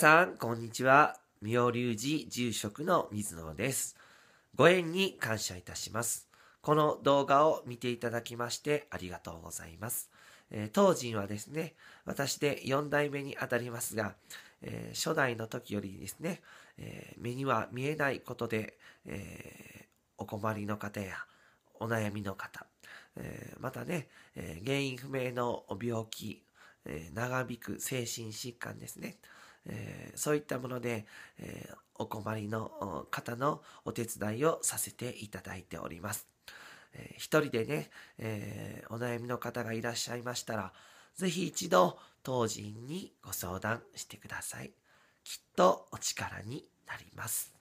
さん、こんにちは。妙龍寺住職の水野です。ご縁に感謝いたします。この動画を見ていただきましてありがとうございます。えー、当人はですね、私で4代目にあたりますが、えー、初代の時よりですね、えー、目には見えないことで、えお困りの方やお悩みの方、えまたね、え原因不明の病気、え長引く精神疾患ですね、えー、そういったもので、えー、お困りの方のお手伝いをさせていただいております。えー、一人でね、えー、お悩みの方がいらっしゃいましたら、ぜひ一度当人にご相談してください。きっとお力になります。